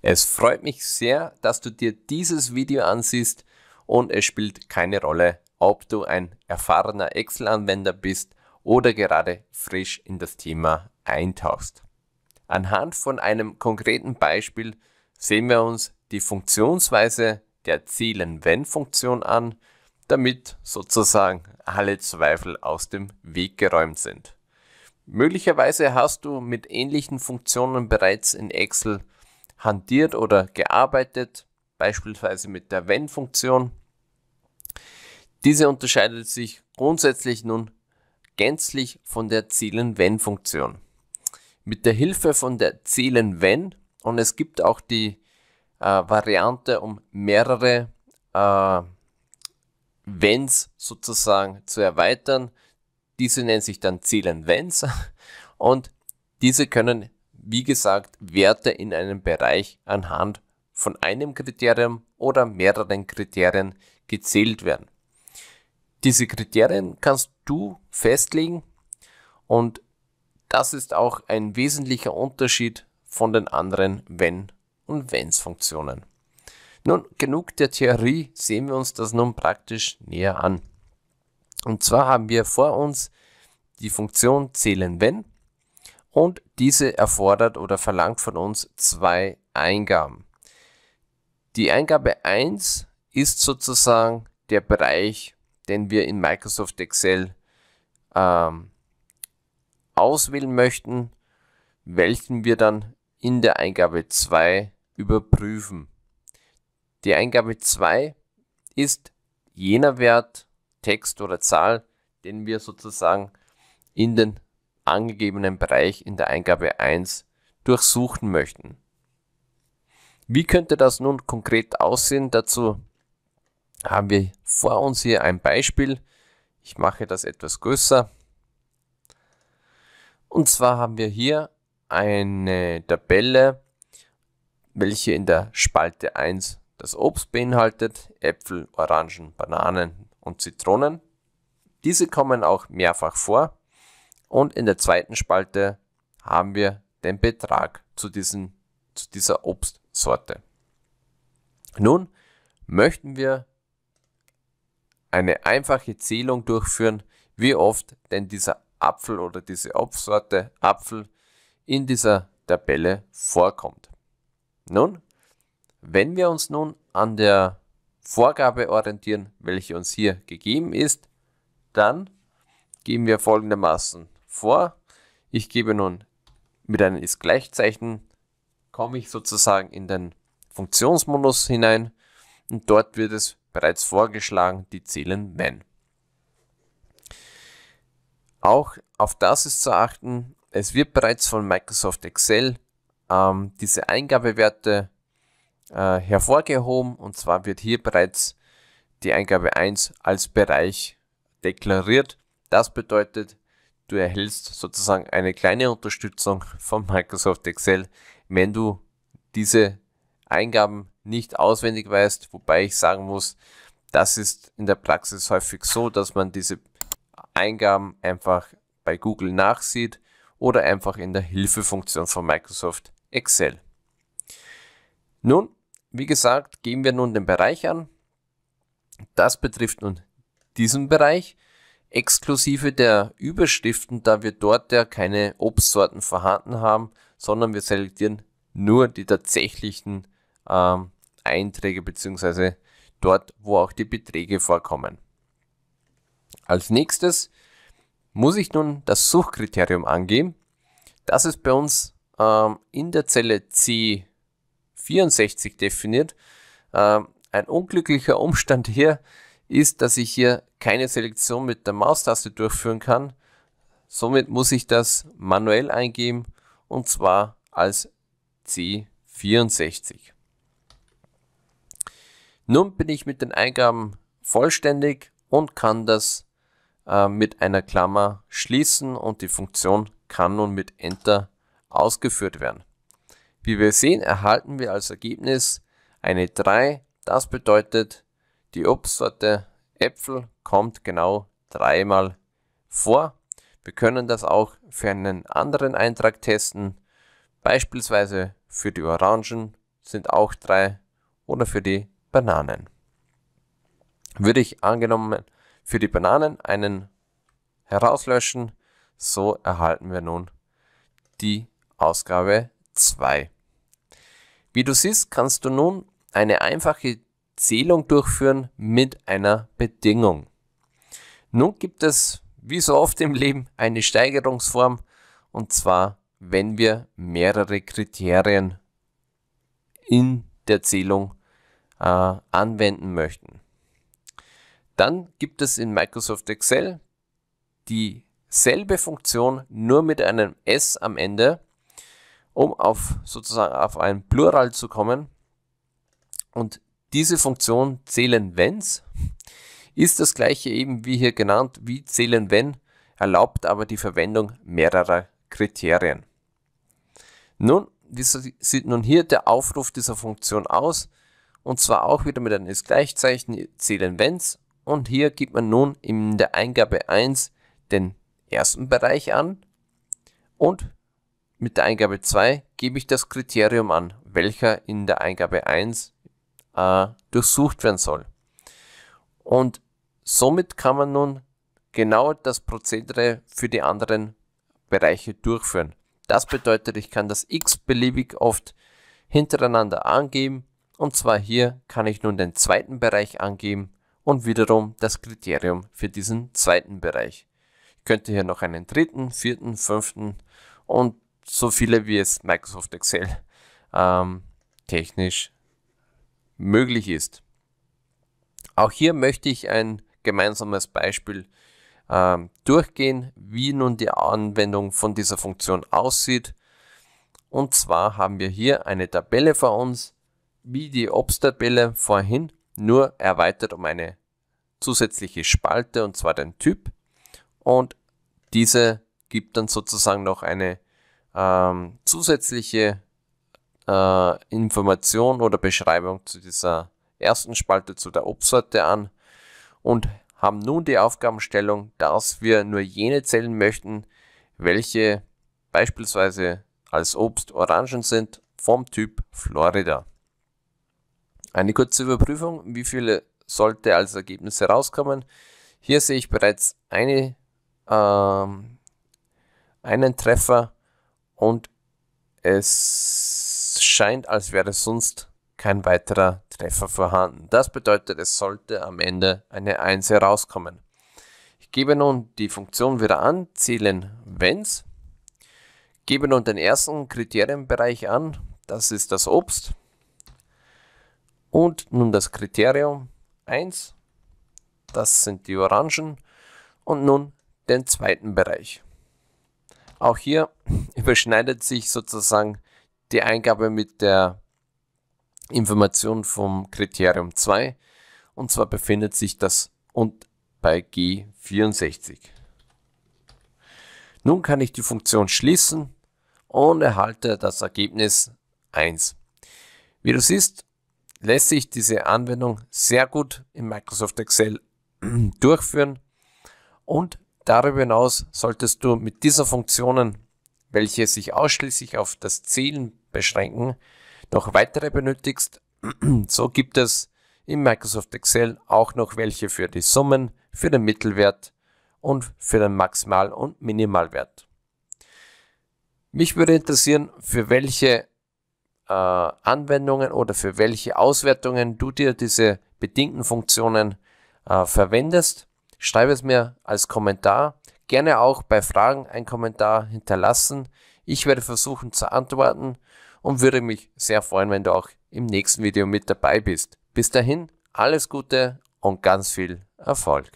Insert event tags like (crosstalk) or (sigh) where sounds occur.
Es freut mich sehr, dass du dir dieses Video ansiehst und es spielt keine Rolle, ob du ein erfahrener Excel-Anwender bist oder gerade frisch in das Thema eintauchst. Anhand von einem konkreten Beispiel sehen wir uns die Funktionsweise der Zielen-Wenn-Funktion an, damit sozusagen alle Zweifel aus dem Weg geräumt sind. Möglicherweise hast du mit ähnlichen Funktionen bereits in Excel hantiert oder gearbeitet, beispielsweise mit der Wenn-Funktion. Diese unterscheidet sich grundsätzlich nun gänzlich von der Zielen-Wenn-Funktion. Mit der Hilfe von der Zielen-Wenn und es gibt auch die äh, Variante, um mehrere äh, Wenns sozusagen zu erweitern. Diese nennen sich dann Zielen-Wenns (laughs) und diese können wie gesagt, Werte in einem Bereich anhand von einem Kriterium oder mehreren Kriterien gezählt werden. Diese Kriterien kannst du festlegen und das ist auch ein wesentlicher Unterschied von den anderen Wenn- und Wenns-Funktionen. Nun, genug der Theorie, sehen wir uns das nun praktisch näher an. Und zwar haben wir vor uns die Funktion zählen wenn und diese erfordert oder verlangt von uns zwei Eingaben. Die Eingabe 1 ist sozusagen der Bereich, den wir in Microsoft Excel ähm, auswählen möchten, welchen wir dann in der Eingabe 2 überprüfen. Die Eingabe 2 ist jener Wert, Text oder Zahl, den wir sozusagen in den angegebenen Bereich in der Eingabe 1 durchsuchen möchten. Wie könnte das nun konkret aussehen? Dazu haben wir vor uns hier ein Beispiel. Ich mache das etwas größer. Und zwar haben wir hier eine Tabelle, welche in der Spalte 1 das Obst beinhaltet, Äpfel, Orangen, Bananen und Zitronen. Diese kommen auch mehrfach vor. Und in der zweiten Spalte haben wir den Betrag zu, diesen, zu dieser Obstsorte. Nun möchten wir eine einfache Zählung durchführen, wie oft denn dieser Apfel oder diese Obstsorte Apfel in dieser Tabelle vorkommt. Nun, wenn wir uns nun an der Vorgabe orientieren, welche uns hier gegeben ist, dann geben wir folgendermaßen vor. Ich gebe nun mit einem ist Gleichzeichen, komme ich sozusagen in den Funktionsmodus hinein und dort wird es bereits vorgeschlagen, die Zählen wenn. Auch auf das ist zu achten, es wird bereits von Microsoft Excel ähm, diese Eingabewerte äh, hervorgehoben und zwar wird hier bereits die Eingabe 1 als Bereich deklariert. Das bedeutet, Du erhältst sozusagen eine kleine Unterstützung von Microsoft Excel, wenn du diese Eingaben nicht auswendig weißt, wobei ich sagen muss, das ist in der Praxis häufig so, dass man diese Eingaben einfach bei Google nachsieht oder einfach in der Hilfefunktion von Microsoft Excel. Nun, wie gesagt, gehen wir nun den Bereich an. Das betrifft nun diesen Bereich exklusive der Überschriften, da wir dort ja keine Obstsorten vorhanden haben, sondern wir selektieren nur die tatsächlichen ähm, Einträge beziehungsweise dort, wo auch die Beträge vorkommen. Als nächstes muss ich nun das Suchkriterium angeben. Das ist bei uns ähm, in der Zelle C64 definiert. Ähm, ein unglücklicher Umstand hier, ist, dass ich hier keine Selektion mit der Maustaste durchführen kann. Somit muss ich das manuell eingeben und zwar als C64. Nun bin ich mit den Eingaben vollständig und kann das äh, mit einer Klammer schließen und die Funktion kann nun mit Enter ausgeführt werden. Wie wir sehen, erhalten wir als Ergebnis eine 3. Das bedeutet, die Obstsorte Äpfel kommt genau dreimal vor. Wir können das auch für einen anderen Eintrag testen. Beispielsweise für die Orangen sind auch drei oder für die Bananen. Würde ich angenommen für die Bananen einen herauslöschen, so erhalten wir nun die Ausgabe 2. Wie du siehst, kannst du nun eine einfache Zählung durchführen mit einer Bedingung. Nun gibt es, wie so oft im Leben, eine Steigerungsform und zwar, wenn wir mehrere Kriterien in der Zählung äh, anwenden möchten. Dann gibt es in Microsoft Excel dieselbe Funktion, nur mit einem S am Ende, um auf sozusagen auf ein Plural zu kommen. Und diese Funktion zählen wenns ist das gleiche eben wie hier genannt, wie zählen wenn, erlaubt aber die Verwendung mehrerer Kriterien. Nun, wie sieht nun hier der Aufruf dieser Funktion aus? Und zwar auch wieder mit einem Gleichzeichen zählen wenns und hier gibt man nun in der Eingabe 1 den ersten Bereich an und mit der Eingabe 2 gebe ich das Kriterium an, welcher in der Eingabe 1 äh, durchsucht werden soll. Und somit kann man nun genau das Prozedere für die anderen Bereiche durchführen. Das bedeutet, ich kann das x beliebig oft hintereinander angeben und zwar hier kann ich nun den zweiten Bereich angeben und wiederum das Kriterium für diesen zweiten Bereich. Ich könnte hier noch einen dritten, vierten, fünften und so viele wie es Microsoft Excel ähm, technisch möglich ist. Auch hier möchte ich ein gemeinsames Beispiel äh, durchgehen, wie nun die Anwendung von dieser Funktion aussieht. Und zwar haben wir hier eine Tabelle vor uns, wie die Obst-Tabelle vorhin, nur erweitert um eine zusätzliche Spalte und zwar den Typ. Und diese gibt dann sozusagen noch eine ähm, zusätzliche äh, Information oder Beschreibung zu dieser ersten Spalte zu der Obstsorte an und haben nun die Aufgabenstellung, dass wir nur jene zählen möchten, welche beispielsweise als Obst Orangen sind vom Typ Florida. Eine kurze Überprüfung, wie viele sollte als Ergebnis herauskommen. Hier sehe ich bereits eine, ähm, einen Treffer und es scheint, als wäre sonst kein weiterer Treffer vorhanden. Das bedeutet, es sollte am Ende eine 1 herauskommen. Ich gebe nun die Funktion wieder an, zählen wenns, gebe nun den ersten Kriterienbereich an, das ist das Obst und nun das Kriterium 1, das sind die Orangen und nun den zweiten Bereich. Auch hier (laughs) überschneidet sich sozusagen die Eingabe mit der Information vom Kriterium 2 und zwar befindet sich das und bei G64. Nun kann ich die Funktion schließen und erhalte das Ergebnis 1. Wie du siehst, lässt sich diese Anwendung sehr gut in Microsoft Excel (clears throat) durchführen und darüber hinaus solltest du mit dieser Funktionen, welche sich ausschließlich auf das Zählen Beschränken noch weitere benötigst, (clears throat) so gibt es im Microsoft Excel auch noch welche für die Summen, für den Mittelwert und für den Maximal- und Minimalwert. Mich würde interessieren, für welche äh, Anwendungen oder für welche Auswertungen du dir diese bedingten Funktionen äh, verwendest. Schreib es mir als Kommentar. Gerne auch bei Fragen einen Kommentar hinterlassen. Ich werde versuchen zu antworten und würde mich sehr freuen, wenn du auch im nächsten Video mit dabei bist. Bis dahin, alles Gute und ganz viel Erfolg.